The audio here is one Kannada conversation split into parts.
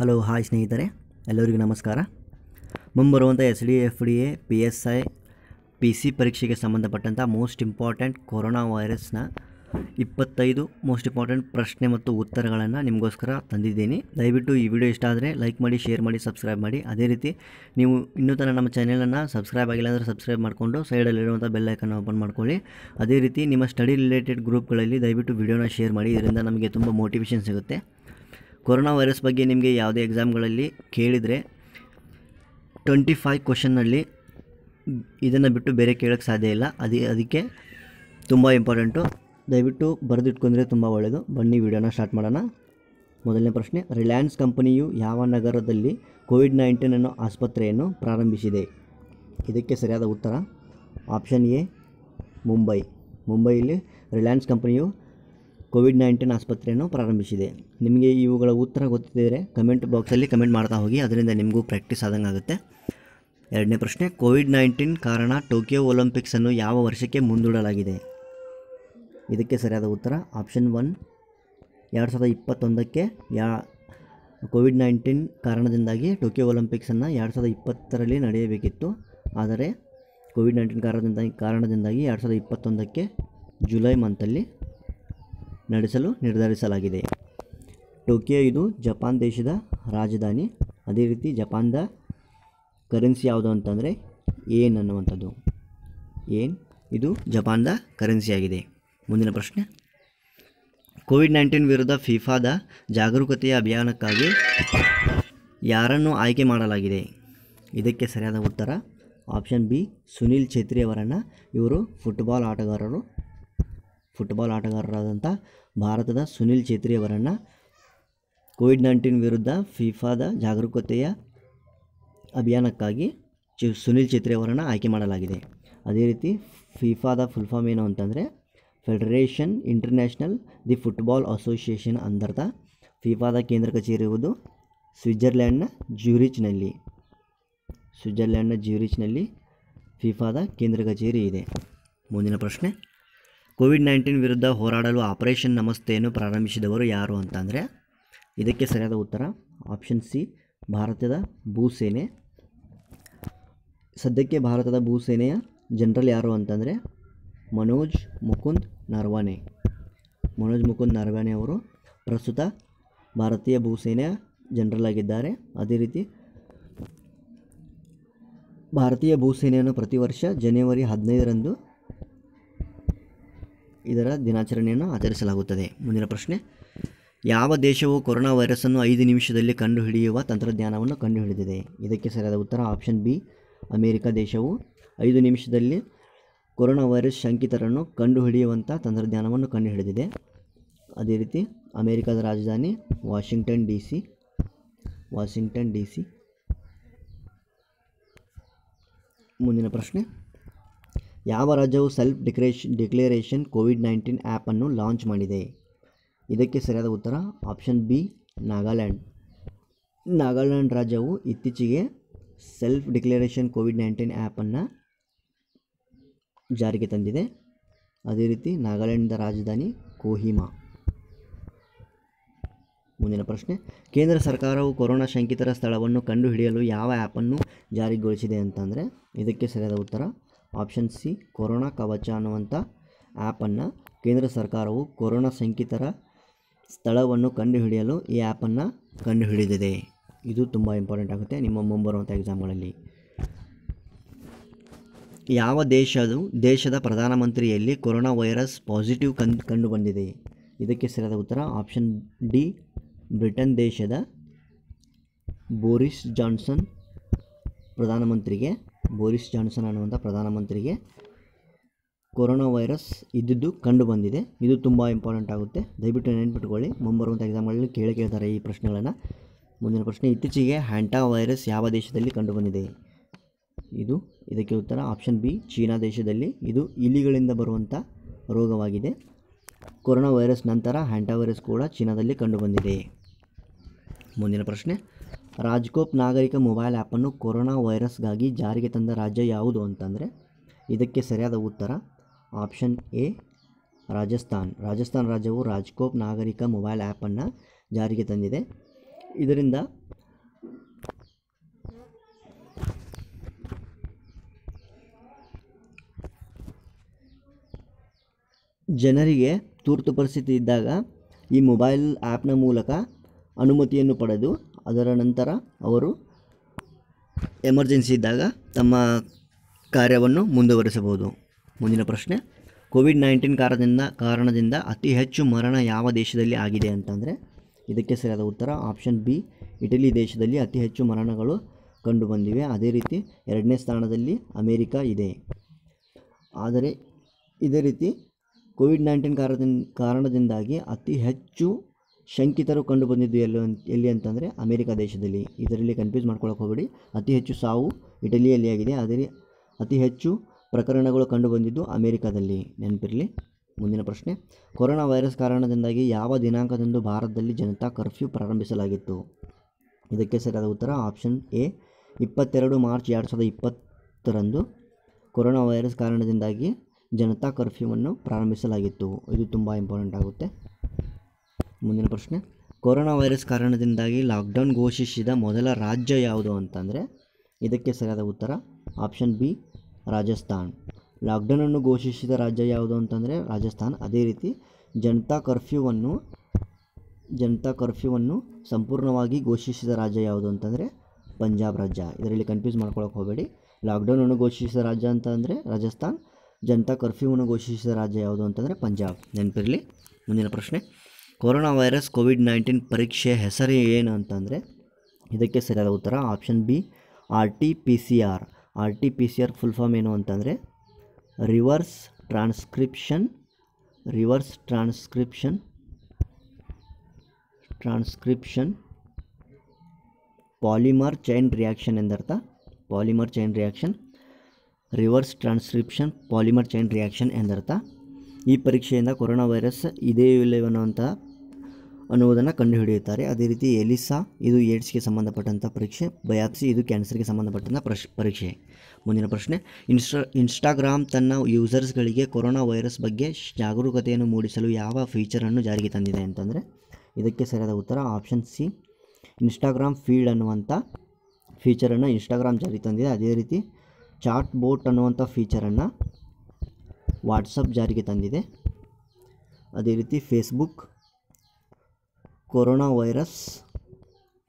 ಹಲೋ ಹಾಯ್ ಸ್ನೇಹಿತರೆ ಎಲ್ಲರಿಗೂ ನಮಸ್ಕಾರ ಮುಂಬರುವಂಥ S D F D A P S I P C ಪರೀಕ್ಷೆಗೆ ಸಂಬಂಧಪಟ್ಟಂಥ ಮೋಸ್ಟ್ ಇಂಪಾರ್ಟೆಂಟ್ ಕೊರೋನಾ ವೈರಸ್ನ ಇಪ್ಪತ್ತೈದು ಮೋಸ್ಟ್ ಇಂಪಾರ್ಟೆಂಟ್ ಪ್ರಶ್ನೆ ಮತ್ತು ಉತ್ತರಗಳನ್ನು ನಿಮಗೋಸ್ಕರ ತಂದಿದ್ದೀನಿ ದಯವಿಟ್ಟು ಈ ವಿಡಿಯೋ ಇಷ್ಟ ಆದರೆ ಲೈಕ್ ಮಾಡಿ ಶೇರ್ ಮಾಡಿ ಸಬ್ಸ್ಕ್ರೈಬ್ ಮಾಡಿ ಅದೇ ರೀತಿ ನೀವು ಇನ್ನೂ ತನಕ ನಮ್ಮ ಚಾನೆಲನ್ನು ಸಬ್ಸ್ಕ್ರೈಬ್ ಆಗಿಲ್ಲ ಅಂದರೆ ಸಬ್ಸ್ಕ್ರೈಬ್ ಮಾಡಿಕೊಂಡು ಸೈಡಲ್ಲಿರುವಂಥ ಬೆಲ್ಲೈಕನ್ನು ಓಪನ್ ಮಾಡ್ಕೊಳ್ಳಿ ಅದೇ ರೀತಿ ನಿಮ್ಮ ಸ್ಟಡಿ ರಿಲೇಟೆಡ್ ಗ್ರೂಪ್ಗಳಲ್ಲಿ ದಯವಿಟ್ಟು ವಿಡಿಯೋನ ಶೇರ್ ಮಾಡಿ ಇದರಿಂದ ನಮಗೆ ತುಂಬ ಮೋಟಿವೇಶನ್ ಸಿಗುತ್ತೆ ಕೊರೋನಾ ವೈರಸ್ ಬಗ್ಗೆ ನಿಮಗೆ ಯಾವುದೇ ಎಕ್ಸಾಮ್ಗಳಲ್ಲಿ ಕೇಳಿದರೆ ಟ್ವೆಂಟಿ ಫೈವ್ ಕ್ವಶನ್ನಲ್ಲಿ ಇದನ್ನು ಬಿಟ್ಟು ಬೇರೆ ಕೇಳೋಕ್ಕೆ ಸಾಧ್ಯ ಇಲ್ಲ ಅದೇ ಅದಕ್ಕೆ ತುಂಬ ಇಂಪಾರ್ಟೆಂಟು ದಯವಿಟ್ಟು ಬರೆದಿಟ್ಕೊಂಡ್ರೆ ತುಂಬ ಒಳ್ಳೆಯದು ಬನ್ನಿ ವಿಡಿಯೋನ ಸ್ಟಾರ್ಟ್ ಮಾಡೋಣ ಮೊದಲನೇ ಪ್ರಶ್ನೆ ರಿಲಯನ್ಸ್ ಕಂಪನಿಯು ಯಾವ ನಗರದಲ್ಲಿ ಕೋವಿಡ್ ನೈನ್ಟೀನ್ ಅನ್ನೋ ಆಸ್ಪತ್ರೆಯನ್ನು ಪ್ರಾರಂಭಿಸಿದೆ ಇದಕ್ಕೆ ಸರಿಯಾದ ಉತ್ತರ ಆಪ್ಷನ್ ಎ ಮುಂಬೈ ಮುಂಬೈಯಲ್ಲಿ ರಿಲಯನ್ಸ್ ಕಂಪನಿಯು ಕೋವಿಡ್ ನೈನ್ಟೀನ್ ಆಸ್ಪತ್ರೆಯನ್ನು ಪ್ರಾರಂಭಿಸಿದೆ ನಿಮಗೆ ಇವುಗಳ ಉತ್ತರ ಗೊತ್ತಿದ್ದರೆ ಕಮೆಂಟ್ ಬಾಕ್ಸಲ್ಲಿ ಕಮೆಂಟ್ ಮಾಡ್ತಾ ಹೋಗಿ ಅದರಿಂದ ನಿಮಗೂ ಪ್ರಾಕ್ಟೀಸ್ ಆದಂಗೆ ಆಗುತ್ತೆ ಎರಡನೇ ಪ್ರಶ್ನೆ ಕೋವಿಡ್ ನೈನ್ಟೀನ್ ಕಾರಣ ಟೋಕಿಯೋ ಒಲಿಂಪಿಕ್ಸನ್ನು ಯಾವ ವರ್ಷಕ್ಕೆ ಮುಂದೂಡಲಾಗಿದೆ ಇದಕ್ಕೆ ಸರಿಯಾದ ಉತ್ತರ ಆಪ್ಷನ್ ಒನ್ ಎರಡು ಸಾವಿರದ ಇಪ್ಪತ್ತೊಂದಕ್ಕೆ ಯಾ ಕೋವಿಡ್ ನೈನ್ಟೀನ್ ಕಾರಣದಿಂದಾಗಿ ಟೋಕಿಯೋ ಒಲಿಂಪಿಕ್ಸನ್ನು ಎರಡು ಸಾವಿರದ ಇಪ್ಪತ್ತರಲ್ಲಿ ನಡೆಯಬೇಕಿತ್ತು ಆದರೆ ಕೋವಿಡ್ ನೈನ್ಟೀನ್ ಕಾರಣದಿಂದಾಗಿ ಕಾರಣದಿಂದಾಗಿ ಎರಡು ಸಾವಿರದ ಇಪ್ಪತ್ತೊಂದಕ್ಕೆ ಜುಲೈ ಮಂತಲ್ಲಿ ನಡೆಸಲು ನಿರ್ಧರಿಸಲಾಗಿದೆ ಟೋಕಿಯೋ ಇದು ಜಪಾನ್ ದೇಶದ ರಾಜಧಾನಿ ಅದೇ ರೀತಿ ಜಪಾನ್ದ ಕರೆನ್ಸಿ ಯಾವುದು ಅಂತಂದರೆ ಏನ್ ಅನ್ನುವಂಥದ್ದು ಏನ್ ಇದು ಜಪಾನ್ದ ಆಗಿದೆ ಮುಂದಿನ ಪ್ರಶ್ನೆ ಕೋವಿಡ್ ನೈನ್ಟೀನ್ ವಿರುದ್ಧ ಫಿಫಾದ ಜಾಗರೂಕತೆಯ ಅಭಿಯಾನಕ್ಕಾಗಿ ಯಾರನ್ನು ಆಯ್ಕೆ ಮಾಡಲಾಗಿದೆ ಇದಕ್ಕೆ ಸರಿಯಾದ ಉತ್ತರ ಆಪ್ಷನ್ ಬಿ ಸುನೀಲ್ ಛೇತ್ರಿ ಅವರನ್ನು ಇವರು ಫುಟ್ಬಾಲ್ ಆಟಗಾರರು ಫುಟ್ಬಾಲ್ ಆಟಗಾರರಾದಂಥ ಭಾರತದ ಸುನಿಲ್ ಛೇತ್ರಿ ಅವರನ್ನು ಕೋವಿಡ್ ನೈನ್ಟೀನ್ ವಿರುದ್ಧ ಫಿಫಾದ ಜಾಗರೂಕತೆಯ ಅಭಿಯಾನಕ್ಕಾಗಿ ಸುನಿಲ್ ಛೇತ್ರಿ ಅವರನ್ನು ಆಯ್ಕೆ ಮಾಡಲಾಗಿದೆ ಅದೇ ರೀತಿ ಫಿಫಾದ ಫುಲ್ ಫಾರ್ಮ್ ಏನು ಅಂತಂದರೆ federation international the football association ಅಂದರ್ಥ ಫಿಫಾದ ಕೇಂದ್ರ ಕಚೇರಿ ಇರುವುದು ಸ್ವಿಟ್ಜರ್ಲ್ಯಾಂಡ್ನ ಜ್ಯೂರಿಚ್ನಲ್ಲಿ ಸ್ವಿಟ್ಜರ್ಲ್ಯಾಂಡ್ನ ಜ್ಯೂರಿಚ್ನಲ್ಲಿ ಫಿಫಾದ ಕೇಂದ್ರ ಕಚೇರಿ ಇದೆ ಮುಂದಿನ ಪ್ರಶ್ನೆ ಕೋವಿಡ್ ನೈನ್ಟೀನ್ ವಿರುದ್ಧ ಹೋರಾಡಲು ಆಪರೇಷನ್ ನಮಸ್ತೆಯನ್ನು ಪ್ರಾರಂಭಿಸಿದವರು ಯಾರು ಅಂತಂದರೆ ಇದಕ್ಕೆ ಸರಿಯಾದ ಉತ್ತರ ಆಪ್ಷನ್ ಸಿ ಭಾರತದ ಭೂಸೇನೆ ಸದ್ಯಕ್ಕೆ ಭಾರತದ ಭೂಸೇನೆಯ ಜನರಲ್ ಯಾರು ಅಂತಂದರೆ ಮನೋಜ್ ಮುಕುಂದ್ ನರ್ವಾನೆ ಮನೋಜ್ ಮುಕುಂದ್ ನರ್ವಾನೆ ಅವರು ಪ್ರಸ್ತುತ ಭಾರತೀಯ ಭೂಸೇನೆಯ ಜನರಲ್ ಆಗಿದ್ದಾರೆ ಅದೇ ರೀತಿ ಭಾರತೀಯ ಭೂಸೇನೆಯನ್ನು ಪ್ರತಿ ವರ್ಷ ಜನವರಿ ಹದಿನೈದರಂದು ಇದರ ದಿನಾಚರಣೆಯನ್ನು ಆಚರಿಸಲಾಗುತ್ತದೆ ಮುಂದಿನ ಪ್ರಶ್ನೆ ಯಾವ ದೇಶವು ಕೊರೋನಾ ಅನ್ನು ಐದು ನಿಮಿಷದಲ್ಲಿ ಕಂಡುಹಿಡಿಯುವ ತಂತ್ರಜ್ಞಾನವನ್ನು ಕಂಡುಹಿಡಿದಿದೆ ಇದಕ್ಕೆ ಸರಿಯಾದ ಉತ್ತರ ಆಪ್ಷನ್ ಬಿ ಅಮೆರಿಕ ದೇಶವು ಐದು ನಿಮಿಷದಲ್ಲಿ ಕೊರೋನಾ ವೈರಸ್ ಶಂಕಿತರನ್ನು ಕಂಡುಹಿಡಿಯುವಂಥ ತಂತ್ರಜ್ಞಾನವನ್ನು ಕಂಡುಹಿಡಿದಿದೆ ಅದೇ ರೀತಿ ಅಮೆರಿಕದ ರಾಜಧಾನಿ Washington D C Washington D C ಮುಂದಿನ ಪ್ರಶ್ನೆ ಯಾವ ರಾಜ್ಯವು self declaration declaration COVID nineteen ಆ್ಯಪನ್ನು ಲಾಂಚ್ ಮಾಡಿದೆ ಇದಕ್ಕೆ ಸರಿಯಾದ ಉತ್ತರ ಆಪ್ಷನ್ ಬಿ ನಾಗಾಲ್ಯಾಂಡ್ ನಾಗಾಲ್ಯಾಂಡ್ ರಾಜ್ಯವು ಇತ್ತೀಚೆಗೆ ಸೆಲ್ಫ್ ಡಿಕ್ಲೇರೇಷನ್ ಕೋವಿಡ್ ನೈನ್ಟೀನ್ ಆ್ಯಪನ್ನು ಜಾರಿಗೆ ತಂದಿದೆ ಅದೇ ರೀತಿ ನಾಗಾಲ್ಯಾಂಡ್ನ ರಾಜಧಾನಿ ಕೋಹಿಮಾ ಮುಂದಿನ ಪ್ರಶ್ನೆ ಕೇಂದ್ರ ಸರ್ಕಾರವು ಕೊರೋನಾ ಶಂಕಿತರ ಸ್ಥಳವನ್ನು ಕಂಡುಹಿಡಿಯಲು ಯಾವ ಆ್ಯಪನ್ನು ಜಾರಿಗೊಳಿಸಿದೆ ಅಂತಂದರೆ ಇದಕ್ಕೆ ಸರಿಯಾದ ಉತ್ತರ ಆಪ್ಷನ್ ಸಿ ಕೊರೋನಾ ಕವಚ ಅನ್ನುವಂಥ ಆ್ಯಪನ್ನು ಕೇಂದ್ರ ಸರ್ಕಾರವು ಕೊರೋನಾ ಸೋಂಕಿತರ ಸ್ಥಳವನ್ನು ಕಂಡುಹಿಡಿಯಲು ಈ ಆ್ಯಪನ್ನು ಕಂಡುಹಿಡಿದಿದೆ ಇದು ತುಂಬ ಇಂಪಾರ್ಟೆಂಟ್ ಆಗುತ್ತೆ ನಿಮ್ಮ ಮುಂಬರುವಂಥ ಎಕ್ಸಾಮ್ಗಳಲ್ಲಿ ಯಾವ ದೇಶದ ದೇಶದ ಪ್ರಧಾನಮಂತ್ರಿಯಲ್ಲಿ ಕೊರೋನಾ ವೈರಸ್ ಪಾಸಿಟಿವ್ ಕಂಡು ಕಂಡುಬಂದಿದೆ ಇದಕ್ಕೆ ಸರಿಯಾದ ಉತ್ತರ ಆಪ್ಷನ್ ಡಿ ಬ್ರಿಟನ್ ದೇಶದ ಬೋರಿಸ್ ಜಾನ್ಸನ್ ಪ್ರಧಾನಮಂತ್ರಿಗೆ ಬೋರಿಸ್ ಜಾನ್ಸನ್ ಅನ್ನುವಂಥ ಪ್ರಧಾನಮಂತ್ರಿಗೆ ಕೊರೋನಾ ವೈರಸ್ ಇದ್ದಿದ್ದು ಕಂಡು ಬಂದಿದೆ ಇದು ತುಂಬ ಇಂಪಾರ್ಟೆಂಟ್ ಆಗುತ್ತೆ ದಯವಿಟ್ಟು ನೆನ್ಪಿಟ್ಕೊಳ್ಳಿ ಮುಂಬರುವಂಥ ಎಕ್ಸಾಮ್ಗಳಲ್ಲಿ ಕೇಳಿ ಕೇಳ್ತಾರೆ ಈ ಪ್ರಶ್ನೆಗಳನ್ನು ಮುಂದಿನ ಪ್ರಶ್ನೆ ಇತ್ತೀಚೆಗೆ ಹ್ಯಾಂಟಾ ವೈರಸ್ ಯಾವ ದೇಶದಲ್ಲಿ ಕಂಡುಬಂದಿದೆ ಇದು ಇದಕ್ಕೆ ಉತ್ತರ ಆಪ್ಷನ್ ಬಿ ಚೀನಾ ದೇಶದಲ್ಲಿ ಇದು ಇಲಿಗಳಿಂದ ಬರುವಂಥ ರೋಗವಾಗಿದೆ ಕೊರೋನಾ ವೈರಸ್ ನಂತರ ಹ್ಯಾಂಟಾ ವೈರಸ್ ಕೂಡ ಚೀನಾದಲ್ಲಿ ಕಂಡುಬಂದಿದೆ ಮುಂದಿನ ಪ್ರಶ್ನೆ ರಾಜ್ಕೋಪ್ ನಾಗರಿಕ ಮೊಬೈಲ್ ಆ್ಯಪನ್ನು ಕೊರೋನಾ ವೈರಸ್ಗಾಗಿ ಜಾರಿಗೆ ತಂದ ರಾಜ್ಯ ಯಾವುದು ಅಂತಂದರೆ ಇದಕ್ಕೆ ಸರಿಯಾದ ಉತ್ತರ ಆಪ್ಷನ್ ಎ ರಾಜಸ್ಥಾನ್ ರಾಜಸ್ಥಾನ್ ರಾಜ್ಯವು ರಾಜ್ಕೋಪ್ ನಾಗರಿಕ ಮೊಬೈಲ್ ಆ್ಯಪನ್ನು ಜಾರಿಗೆ ತಂದಿದೆ ಇದರಿಂದ ಜನರಿಗೆ ತುರ್ತು ಪರಿಸ್ಥಿತಿ ಇದ್ದಾಗ ಈ ಮೊಬೈಲ್ ಆ್ಯಪ್ನ ಮೂಲಕ ಅನುಮತಿಯನ್ನು ಪಡೆದು ಅದರ ನಂತರ ಅವರು ಎಮರ್ಜೆನ್ಸಿ ಇದ್ದಾಗ ತಮ್ಮ ಕಾರ್ಯವನ್ನು ಮುಂದುವರಿಸಬಹುದು ಮುಂದಿನ ಪ್ರಶ್ನೆ ಕೋವಿಡ್ ನೈನ್ಟೀನ್ ಕಾರಣದಿಂದ ಕಾರಣದಿಂದ ಅತಿ ಹೆಚ್ಚು ಮರಣ ಯಾವ ದೇಶದಲ್ಲಿ ಆಗಿದೆ ಅಂತಂದರೆ ಇದಕ್ಕೆ ಸರಿಯಾದ ಉತ್ತರ ಆಪ್ಷನ್ ಬಿ ಇಟಲಿ ದೇಶದಲ್ಲಿ ಅತಿ ಹೆಚ್ಚು ಮರಣಗಳು ಕಂಡುಬಂದಿವೆ ಅದೇ ರೀತಿ ಎರಡನೇ ಸ್ಥಾನದಲ್ಲಿ ಅಮೇರಿಕಾ ಇದೆ ಆದರೆ ಇದೇ ರೀತಿ ಕೋವಿಡ್ ನೈನ್ಟೀನ್ ಕಾರಣದಿಂದ ಕಾರಣದಿಂದಾಗಿ ಅತಿ ಹೆಚ್ಚು ಶಂಕಿತರು ಕಂಡುಬಂದಿದ್ದು ಎಲ್ಲೋ ಎಲ್ಲಿ ಅಂತಂದರೆ ಅಮೆರಿಕ ದೇಶದಲ್ಲಿ ಇದರಲ್ಲಿ ಕನ್ಫ್ಯೂಸ್ ಮಾಡ್ಕೊಳಕ್ಕೆ ಹೋಗಬೇಡಿ ಅತಿ ಹೆಚ್ಚು ಸಾವು ಇಟಲಿಯಲ್ಲಿ ಆಗಿದೆ ಆದರೆ ಅತಿ ಹೆಚ್ಚು ಪ್ರಕರಣಗಳು ಕಂಡುಬಂದಿದ್ದು ಅಮೆರಿಕದಲ್ಲಿ ನೆನಪಿರಲಿ ಮುಂದಿನ ಪ್ರಶ್ನೆ ಕೊರೋನಾ ವೈರಸ್ ಕಾರಣದಿಂದಾಗಿ ಯಾವ ದಿನಾಂಕದಂದು ಭಾರತದಲ್ಲಿ ಜನತಾ ಕರ್ಫ್ಯೂ ಪ್ರಾರಂಭಿಸಲಾಗಿತ್ತು ಇದಕ್ಕೆ ಸರಿಯಾದ ಉತ್ತರ ಆಪ್ಷನ್ ಎ ಇಪ್ಪತ್ತೆರಡು ಮಾರ್ಚ್ ಎರಡು ಸಾವಿರದ ಇಪ್ಪತ್ತರಂದು ಕೊರೋನಾ ವೈರಸ್ ಕಾರಣದಿಂದಾಗಿ ಜನತಾ ಕರ್ಫ್ಯೂವನ್ನು ಪ್ರಾರಂಭಿಸಲಾಗಿತ್ತು ಇದು ತುಂಬ ಇಂಪಾರ್ಟೆಂಟ್ ಆಗುತ್ತೆ ಮುಂದಿನ ಪ್ರಶ್ನೆ ಕೊರೋನಾ ವೈರಸ್ ಕಾರಣದಿಂದಾಗಿ ಲಾಕ್ಡೌನ್ ಘೋಷಿಸಿದ ಮೊದಲ ರಾಜ್ಯ ಯಾವುದು ಅಂತಂದರೆ ಇದಕ್ಕೆ ಸರಿಯಾದ ಉತ್ತರ ಆಪ್ಷನ್ ಬಿ ರಾಜಸ್ಥಾನ್ ಲಾಕ್ಡೌನನ್ನು ಘೋಷಿಸಿದ ರಾಜ್ಯ ಯಾವುದು ಅಂತಂದರೆ ರಾಜಸ್ಥಾನ್ ಅದೇ ರೀತಿ ಜನತಾ ಕರ್ಫ್ಯೂವನ್ನು ಜನತಾ ಕರ್ಫ್ಯೂವನ್ನು ಸಂಪೂರ್ಣವಾಗಿ ಘೋಷಿಸಿದ ರಾಜ್ಯ ಯಾವುದು ಅಂತಂದರೆ ಪಂಜಾಬ್ ರಾಜ್ಯ ಇದರಲ್ಲಿ ಕನ್ಫ್ಯೂಸ್ ಮಾಡ್ಕೊಳಕ್ಕೆ ಹೋಗಬೇಡಿ ಲಾಕ್ಡೌನನ್ನು ಘೋಷಿಸಿದ ರಾಜ್ಯ ಅಂತ ಅಂದರೆ ರಾಜಸ್ಥಾನ್ ಜನತಾ ಕರ್ಫ್ಯೂವನ್ನು ಘೋಷಿಸಿದ ರಾಜ್ಯ ಯಾವುದು ಅಂತಂದರೆ ಪಂಜಾಬ್ ನೆನಪಿರಲಿ ಮುಂದಿನ ಪ್ರಶ್ನೆ ಕೊರೋನಾ ವೈರಸ್ ಕೋವಿಡ್ ನೈನ್ಟೀನ್ ಪರೀಕ್ಷೆ ಹೆಸರು ಏನು ಅಂತಂದರೆ ಇದಕ್ಕೆ ಸರಿಯಾದ ಉತ್ತರ option B R T P C R R T P C R full form ಏನು ಅಂತಂದರೆ reverse transcription reverse transcription transcription polymer chain reaction ಎಂದರ್ಥ polymer chain reaction reverse transcription polymer chain reaction ಎಂದರ್ಥ ಈ ಪರೀಕ್ಷೆಯಿಂದ ಕೊರೋನಾ ವೈರಸ್ ಇದೇ ಇಲ್ಲವನ್ನೋ ಅನ್ನುವುದನ್ನು ಕಂಡುಹಿಡಿಯುತ್ತಾರೆ ಅದೇ ರೀತಿ ಎಲಿಸಾ ಇದು ಏಡ್ಸ್ಗೆ ಸಂಬಂಧಪಟ್ಟಂಥ ಪರೀಕ್ಷೆ ಬಯಾಪ್ಸಿ ಇದು ಕ್ಯಾನ್ಸರ್ಗೆ ಸಂಬಂಧಪಟ್ಟಂಥ ಪ್ರಶ್ ಪರೀಕ್ಷೆ ಮುಂದಿನ ಪ್ರಶ್ನೆ ಇನ್ಸ್ಟಾ ಇನ್ಸ್ಟಾಗ್ರಾಮ್ ತನ್ನ ಯೂಸರ್ಸ್ಗಳಿಗೆ ಕೊರೋನಾ ವೈರಸ್ ಬಗ್ಗೆ ಜಾಗರೂಕತೆಯನ್ನು ಮೂಡಿಸಲು ಯಾವ ಫೀಚರನ್ನು ಜಾರಿಗೆ ತಂದಿದೆ ಅಂತಂದರೆ ಇದಕ್ಕೆ ಸರಿಯಾದ ಉತ್ತರ ಆಪ್ಷನ್ ಸಿ ಇನ್ಸ್ಟಾಗ್ರಾಮ್ ಫೀಡ್ ಅನ್ನುವಂಥ ಫೀಚರನ್ನು ಇನ್ಸ್ಟಾಗ್ರಾಮ್ ಜಾರಿಗೆ ತಂದಿದೆ ಅದೇ ರೀತಿ ಚಾಟ್ ಬೋಟ್ ಅನ್ನುವಂಥ ಫೀಚರನ್ನು ವಾಟ್ಸಪ್ ಜಾರಿಗೆ ತಂದಿದೆ ಅದೇ ರೀತಿ ಫೇಸ್ಬುಕ್ ಕೊರೋನಾ ವೈರಸ್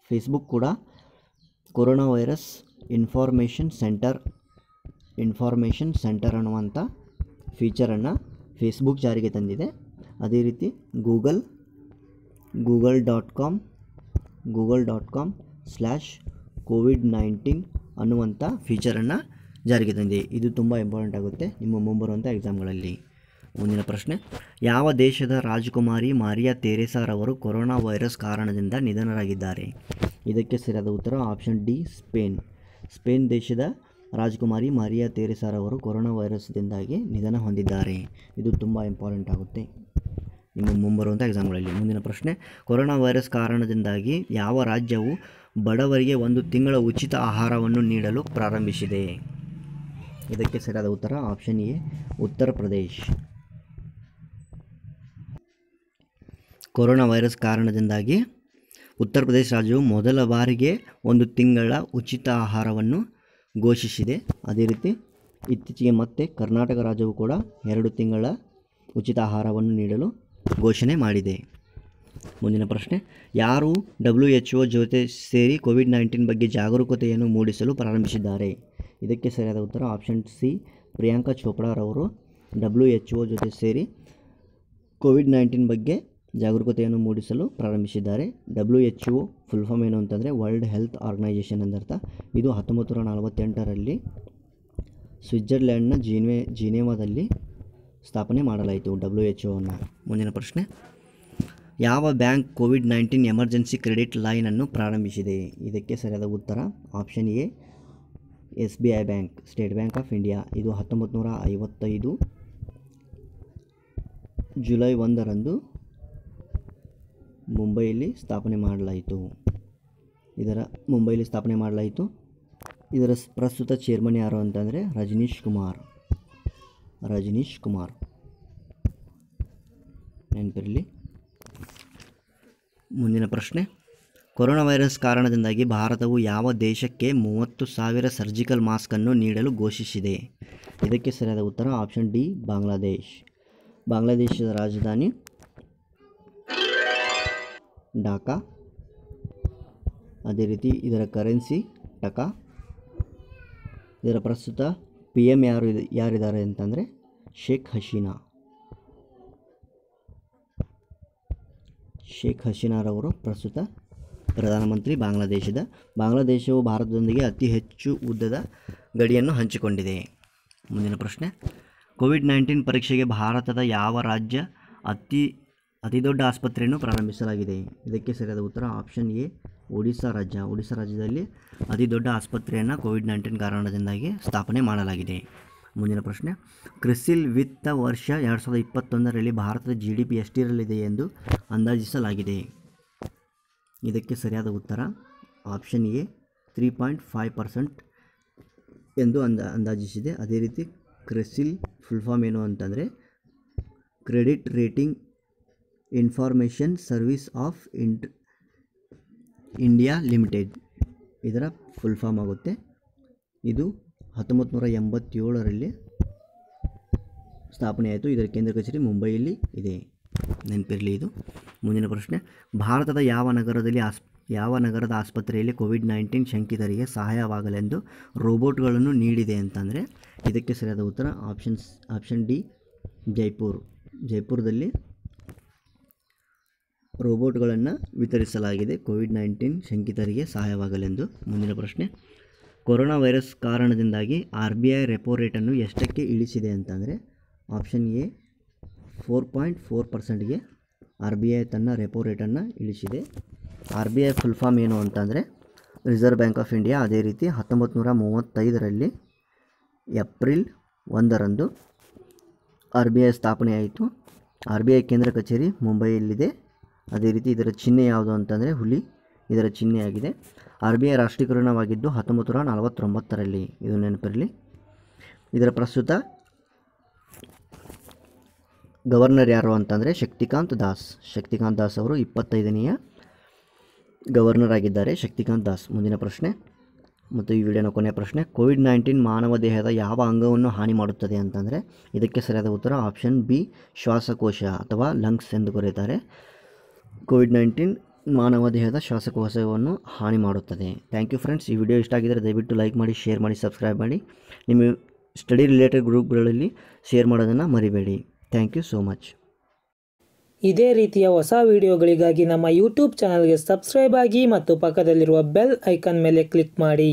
ಫೇಸ್ಬುಕ್ ಕೂಡ corona virus information centre information centre ಅನ್ನುವಂಥ ಫೀಚರನ್ನು ಫೇಸ್ಬುಕ್ ಜಾರಿಗೆ ತಂದಿದೆ ಅದೇ ರೀತಿ Google Google dot com Google dot com slash COVID nineteen ಅನ್ನುವಂಥ ಫೀಚರನ್ನು ಜಾರಿಗೆ ತಂದಿದೆ ಇದು ತುಂಬ ಇಂಪಾರ್ಟೆಂಟ್ ಆಗುತ್ತೆ ನಿಮ್ಮ ಮುಂಬರುವಂಥ ಎಕ್ಸಾಮ್ಗಳಲ್ಲಿ ಮುಂದಿನ ಪ್ರಶ್ನೆ ಯಾವ ದೇಶದ ರಾಜಕುಮಾರಿ ಮಾರಿಯಾ ತೆರೇಸಾರವರು ಕೊರೋನಾ ವೈರಸ್ ಕಾರಣದಿಂದ ನಿಧನರಾಗಿದ್ದಾರೆ ಇದಕ್ಕೆ ಸರಿಯಾದ ಉತ್ತರ ಆಪ್ಷನ್ ಡಿ ಸ್ಪೇನ್ ಸ್ಪೇನ್ ದೇಶದ ರಾಜಕುಮಾರಿ ಮಾರಿಯಾ ತೆರೇಸಾರವರು ಕೊರೋನಾ ವೈರಸ್ದಿಂದಾಗಿ ನಿಧನ ಹೊಂದಿದ್ದಾರೆ ಇದು ತುಂಬ ಇಂಪಾರ್ಟೆಂಟ್ ಆಗುತ್ತೆ ನಿಮ್ಮ ಮುಂಬರುವಂಥ ಎಕ್ಸಾಮ್ಗಳಲ್ಲಿ ಮುಂದಿನ ಪ್ರಶ್ನೆ ಕೊರೋನಾ ವೈರಸ್ ಕಾರಣದಿಂದಾಗಿ ಯಾವ ರಾಜ್ಯವು ಬಡವರಿಗೆ ಒಂದು ತಿಂಗಳ ಉಚಿತ ಆಹಾರವನ್ನು ನೀಡಲು ಪ್ರಾರಂಭಿಸಿದೆ ಇದಕ್ಕೆ ಸರಿಯಾದ ಉತ್ತರ ಆಪ್ಷನ್ ಎ ಉತ್ತರ ಪ್ರದೇಶ್ ಕೊರೋನಾ ವೈರಸ್ ಕಾರಣದಿಂದಾಗಿ ಉತ್ತರ ಪ್ರದೇಶ ರಾಜ್ಯವು ಮೊದಲ ಬಾರಿಗೆ ಒಂದು ತಿಂಗಳ ಉಚಿತ ಆಹಾರವನ್ನು ಘೋಷಿಸಿದೆ ಅದೇ ರೀತಿ ಇತ್ತೀಚೆಗೆ ಮತ್ತೆ ಕರ್ನಾಟಕ ರಾಜ್ಯವು ಕೂಡ ಎರಡು ತಿಂಗಳ ಉಚಿತ ಆಹಾರವನ್ನು ನೀಡಲು ಘೋಷಣೆ ಮಾಡಿದೆ ಮುಂದಿನ ಪ್ರಶ್ನೆ ಯಾರು ಡಬ್ಲ್ಯೂ ಎಚ್ ಒ ಜೊತೆ ಸೇರಿ ಕೋವಿಡ್ ನೈನ್ಟೀನ್ ಬಗ್ಗೆ ಜಾಗರೂಕತೆಯನ್ನು ಮೂಡಿಸಲು ಪ್ರಾರಂಭಿಸಿದ್ದಾರೆ ಇದಕ್ಕೆ ಸರಿಯಾದ ಉತ್ತರ ಆಪ್ಷನ್ ಸಿ ಪ್ರಿಯಾಂಕಾ ಚೋಪ್ರಾರವರು ಡಬ್ಲ್ಯೂ ಎಚ್ ಒ ಜೊತೆ ಸೇರಿ ಕೋವಿಡ್ ನೈನ್ಟೀನ್ ಬಗ್ಗೆ ಜಾಗರೂಕತೆಯನ್ನು ಮೂಡಿಸಲು ಪ್ರಾರಂಭಿಸಿದ್ದಾರೆ W H O full form ಏನು ಅಂತಂದರೆ ವರ್ಲ್ಡ್ ಹೆಲ್ತ್ ಆರ್ಗನೈಜೇಷನ್ ಎಂದರ್ಥ ಇದು ಹತ್ತೊಂಬತ್ತು ನೂರ ನಲವತ್ತೆಂಟರಲ್ಲಿ ಸ್ವಿಟ್ಜರ್ಲ್ಯಾಂಡ್ನ ಜೀನ್ವೆ ಜಿನೇವಾದಲ್ಲಿ ಸ್ಥಾಪನೆ ಮಾಡಲಾಯಿತು ಡಬ್ಲ್ಯೂ ಎಚ್ ಮುಂದಿನ ಪ್ರಶ್ನೆ ಯಾವ bank COVID nineteen emergency credit ಲೈನನ್ನು ಪ್ರಾರಂಭಿಸಿದೆ ಇದಕ್ಕೆ ಸರಿಯಾದ ಉತ್ತರ option A S B I bank State Bank of India ಇದು ಹತ್ತೊಂಬತ್ತು ನೂರ ಐವತ್ತೈದು ಜುಲೈ ಒಂದರಂದು ಮುಂಬೈಯಲ್ಲಿ ಸ್ಥಾಪನೆ ಮಾಡಲಾಯಿತು ಇದರ ಮುಂಬೈಲಿ ಸ್ಥಾಪನೆ ಮಾಡಲಾಯಿತು ಇದರ ಪ್ರಸ್ತುತ ಚೇರ್ಮನ್ ಯಾರು ಅಂತಂದರೆ ರಜನೀಶ್ ಕುಮಾರ್ ರಜನೀಶ್ ಕುಮಾರ್ ನೆನಪಿರಲಿ ಮುಂದಿನ ಪ್ರಶ್ನೆ ಕೊರೋನಾ ವೈರಸ್ ಕಾರಣದಿಂದಾಗಿ ಭಾರತವು ಯಾವ ದೇಶಕ್ಕೆ ಮೂವತ್ತು ಸಾವಿರ ಸರ್ಜಿಕಲ್ ಮಾಸ್ಕನ್ನು ನೀಡಲು ಘೋಷಿಸಿದೆ ಇದಕ್ಕೆ ಸರಿಯಾದ ಉತ್ತರ ಆಪ್ಷನ್ ಡಿ ಬಾಂಗ್ಲಾದೇಶ್ ಬಾಂಗ್ಲಾದೇಶದ ರಾಜಧಾನಿ ಡಾಕಾ ಅದೇ ರೀತಿ ಇದರ ಕರೆನ್ಸಿ ಟಕಾ ಇದರ ಪ್ರಸ್ತುತ ಪಿ ಎಮ್ ಯಾರು ಯಾರಿದ್ದಾರೆ ಅಂತಂದರೆ ಶೇಖ್ ಹಸೀನಾ ಶೇಖ್ ಹಸೀನಾರವರು ಪ್ರಸ್ತುತ ಪ್ರಧಾನಮಂತ್ರಿ ಬಾಂಗ್ಲಾದೇಶದ ಬಾಂಗ್ಲಾದೇಶವು ಭಾರತದೊಂದಿಗೆ ಅತಿ ಹೆಚ್ಚು ಉದ್ದದ ಗಡಿಯನ್ನು ಹಂಚಿಕೊಂಡಿದೆ ಮುಂದಿನ ಪ್ರಶ್ನೆ ಕೋವಿಡ್ ನೈನ್ಟೀನ್ ಪರೀಕ್ಷೆಗೆ ಭಾರತದ ಯಾವ ರಾಜ್ಯ ಅತಿ ಅತಿದೊಡ್ಡ ಆಸ್ಪತ್ರೆಯನ್ನು ಪ್ರಾರಂಭಿಸಲಾಗಿದೆ ಇದಕ್ಕೆ ಸರಿಯಾದ ಉತ್ತರ ಆಪ್ಷನ್ ಎ ಒಡಿಶಾ ರಾಜ್ಯ ಒಡಿಶಾ ರಾಜ್ಯದಲ್ಲಿ ಅತಿ ದೊಡ್ಡ ಆಸ್ಪತ್ರೆಯನ್ನು ಕೋವಿಡ್ ನೈನ್ಟೀನ್ ಕಾರಣದಿಂದಾಗಿ ಸ್ಥಾಪನೆ ಮಾಡಲಾಗಿದೆ ಮುಂದಿನ ಪ್ರಶ್ನೆ ಕ್ರಿಸಿಲ್ ವಿತ್ತ ವರ್ಷ ಎರಡು ಸಾವಿರದ ಇಪ್ಪತ್ತೊಂದರಲ್ಲಿ ಭಾರತದ ಜಿ ಡಿ ಪಿ ಎಷ್ಟಿರಲಿದೆ ಎಂದು ಅಂದಾಜಿಸಲಾಗಿದೆ ಇದಕ್ಕೆ ಸರಿಯಾದ ಉತ್ತರ option A three point five percent ಎಂದು ಅಂದ ಅಂದಾಜಿಸಿದೆ ಅದೇ ರೀತಿ ಕ್ರೆಸಿಲ್ ಫುಲ್ ಫಾರ್ಮ್ ಏನು ಅಂತಂದರೆ credit rating information service of ಇಂಟ್ ಇಂಡಿಯಾ ಲಿಮಿಟೆಡ್ ಇದರ ಫುಲ್ ಫಾರ್ಮ್ ಆಗುತ್ತೆ ಇದು ಹತ್ತೊಂಬತ್ತು ನೂರ ಎಂಬತ್ತೇಳರಲ್ಲಿ ಸ್ಥಾಪನೆ ಇದರ ಕೇಂದ್ರ ಕಚೇರಿ ಮುಂಬೈಯಲ್ಲಿ ಇದೆ ನೆನಪಿರಲಿ ಇದು ಮುಂದಿನ ಪ್ರಶ್ನೆ ಭಾರತದ ಯಾವ ನಗರದಲ್ಲಿ ಆಸ್ ಯಾವ ನಗರದ ಆಸ್ಪತ್ರೆಯಲ್ಲಿ ಕೋವಿಡ್ ನೈನ್ಟೀನ್ ಶಂಕಿತರಿಗೆ ಸಹಾಯವಾಗಲೆಂದು ರೋಬೋಟ್ಗಳನ್ನು ನೀಡಿದೆ ಅಂತಂದರೆ ಇದಕ್ಕೆ ಸರಿಯಾದ ಉತ್ತರ ಆಪ್ಷನ್ಸ್ ಆಪ್ಷನ್ ಡಿ ಜೈಪುರ್ ಜೈಪುರದಲ್ಲಿ ರೋಬೋಟ್ಗಳನ್ನು ವಿತರಿಸಲಾಗಿದೆ ಕೋವಿಡ್ ನೈನ್ಟೀನ್ ಶಂಕಿತರಿಗೆ ಸಹಾಯವಾಗಲೆಂದು ಮುಂದಿನ ಪ್ರಶ್ನೆ ಕೊರೋನಾ ವೈರಸ್ ಕಾರಣದಿಂದಾಗಿ ಆರ್ ಬಿ ಐ ರೆಪೋ ರೇಟನ್ನು ಎಷ್ಟಕ್ಕೆ ಇಳಿಸಿದೆ ಅಂತಂದರೆ option A four point four ಪರ್ಸೆಂಟ್ಗೆ ಆರ್ ಬಿ ಐ ತನ್ನ ರೆಪೋ ರೇಟನ್ನು ಇಳಿಸಿದೆ R B I full form ಏನು ಅಂತಂದರೆ ರಿಸರ್ವ್ ಬ್ಯಾಂಕ್ ಆಫ್ ಇಂಡಿಯಾ ಅದೇ ರೀತಿ ಹತ್ತೊಂಬತ್ತು ನೂರ ಮೂವತ್ತೈದರಲ್ಲಿ ಏಪ್ರಿಲ್ ಒಂದರಂದು ಆರ್ ಬಿ ಐ ಸ್ಥಾಪನೆಯಾಯಿತು ಆರ್ ಬಿ ಐ ಕೇಂದ್ರ ಕಚೇರಿ ಮುಂಬೈಯಲ್ಲಿದೆ ಅದೇ ರೀತಿ ಇದರ ಚಿಹ್ನೆ ಯಾವುದು ಅಂತಂದರೆ ಹುಲಿ ಇದರ ಚಿಹ್ನೆಯಾಗಿದೆ ಆರ್ ಬಿ ಐ ರಾಷ್ಟ್ರೀಕರಣವಾಗಿದ್ದು ಹತ್ತೊಂಬತ್ತು ನೂರ ನಲವತ್ತೊಂಬತ್ತರಲ್ಲಿ ಇದು ನೆನಪಿರಲಿ ಇದರ ಪ್ರಸ್ತುತ ಗವರ್ನರ್ ಯಾರು ಅಂತಂದರೆ ಶಕ್ತಿಕಾಂತ್ ದಾಸ್ ಶಕ್ತಿಕಾಂತ್ ದಾಸ್ ಅವರು ಇಪ್ಪತ್ತೈದನೆಯ ಗವರ್ನರ್ ಆಗಿದ್ದಾರೆ ಶಕ್ತಿಕಾಂತ್ ದಾಸ್ ಮುಂದಿನ ಪ್ರಶ್ನೆ ಮತ್ತು ಈ ವಿಡಿಯೋನ ಕೊನೆಯ ಪ್ರಶ್ನೆ ಕೋವಿಡ್ ನೈನ್ಟೀನ್ ಮಾನವ ದೇಹದ ಯಾವ ಅಂಗವನ್ನು ಹಾನಿ ಮಾಡುತ್ತದೆ ಅಂತಂದರೆ ಇದಕ್ಕೆ ಸರಿಯಾದ ಉತ್ತರ ಆಪ್ಷನ್ ಬಿ ಶ್ವಾಸಕೋಶ ಅಥವಾ ಲಂಗ್ಸ್ ಎಂದು ಕರೆಯುತ್ತಾರೆ ಕೋವಿಡ್ ನೈನ್ಟೀನ್ ಮಾನವ ದೇಹದ ಶ್ವಾಸಕೋಶವನ್ನು ಹಾನಿ ಮಾಡುತ್ತದೆ ಥ್ಯಾಂಕ್ ಯು ಫ್ರೆಂಡ್ಸ್ ಈ ವಿಡಿಯೋ ಇಷ್ಟ ಆಗಿದ್ದರೆ ದಯವಿಟ್ಟು ಲೈಕ್ ಮಾಡಿ ಶೇರ್ ಮಾಡಿ ಸಬ್ಸ್ಕ್ರೈಬ್ ಮಾಡಿ ನಿಮ್ಮ ಸ್ಟಡಿ ರಿಲೇಟೆಡ್ ಗ್ರೂಪ್ಗಳಲ್ಲಿ ಶೇರ್ ಮಾಡೋದನ್ನು ಮರಿಬೇಡಿ ಥ್ಯಾಂಕ್ ಯು ಸೋ ಮಚ್ ಇದೇ ರೀತಿಯ ಹೊಸ ವಿಡಿಯೋಗಳಿಗಾಗಿ ನಮ್ಮ ಯೂಟ್ಯೂಬ್ ಚಾನಲ್ಗೆ ಸಬ್ಸ್ಕ್ರೈಬ್ ಆಗಿ ಮತ್ತು ಪಕ್ಕದಲ್ಲಿರುವ ಬೆಲ್ ಐಕನ್ ಮೇಲೆ ಕ್ಲಿಕ್ ಮಾಡಿ